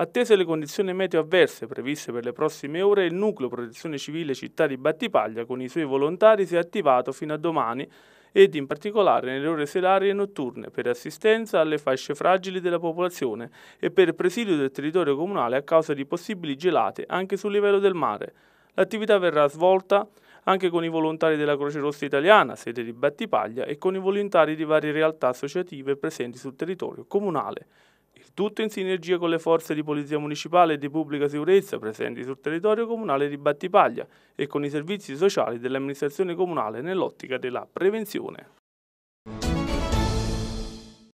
Attese le condizioni meteo avverse previste per le prossime ore, il nucleo Protezione Civile Città di Battipaglia con i suoi volontari si è attivato fino a domani ed in particolare nelle ore serali e notturne per assistenza alle fasce fragili della popolazione e per presidio del territorio comunale a causa di possibili gelate anche sul livello del mare. L'attività verrà svolta anche con i volontari della Croce Rossa Italiana, sede di Battipaglia, e con i volontari di varie realtà associative presenti sul territorio comunale. Il tutto in sinergia con le forze di polizia municipale e di pubblica sicurezza presenti sul territorio comunale di Battipaglia e con i servizi sociali dell'amministrazione comunale nell'ottica della prevenzione.